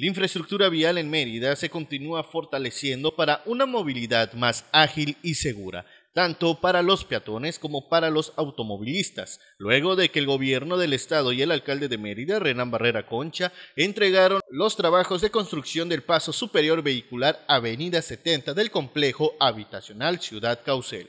La infraestructura vial en Mérida se continúa fortaleciendo para una movilidad más ágil y segura, tanto para los peatones como para los automovilistas, luego de que el gobierno del estado y el alcalde de Mérida, Renan Barrera Concha, entregaron los trabajos de construcción del paso superior vehicular Avenida 70 del complejo habitacional Ciudad Caucel.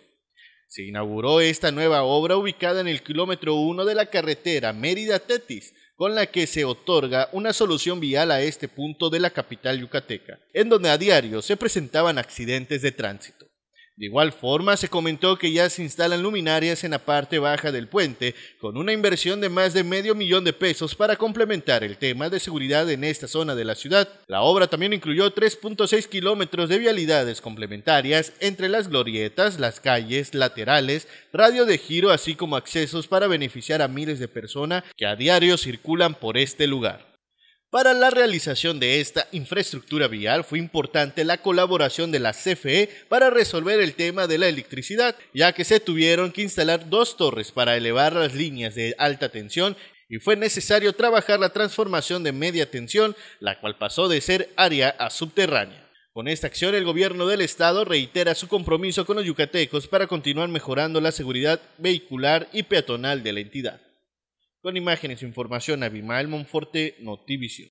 Se inauguró esta nueva obra ubicada en el kilómetro 1 de la carretera Mérida-Tetis, con la que se otorga una solución vial a este punto de la capital yucateca, en donde a diario se presentaban accidentes de tránsito. De igual forma, se comentó que ya se instalan luminarias en la parte baja del puente, con una inversión de más de medio millón de pesos para complementar el tema de seguridad en esta zona de la ciudad. La obra también incluyó 3.6 kilómetros de vialidades complementarias entre las glorietas, las calles laterales, radio de giro, así como accesos para beneficiar a miles de personas que a diario circulan por este lugar. Para la realización de esta infraestructura vial fue importante la colaboración de la CFE para resolver el tema de la electricidad, ya que se tuvieron que instalar dos torres para elevar las líneas de alta tensión y fue necesario trabajar la transformación de media tensión, la cual pasó de ser área a subterránea. Con esta acción, el gobierno del estado reitera su compromiso con los yucatecos para continuar mejorando la seguridad vehicular y peatonal de la entidad. Con imágenes e información, Abimael Monforte, Notivision.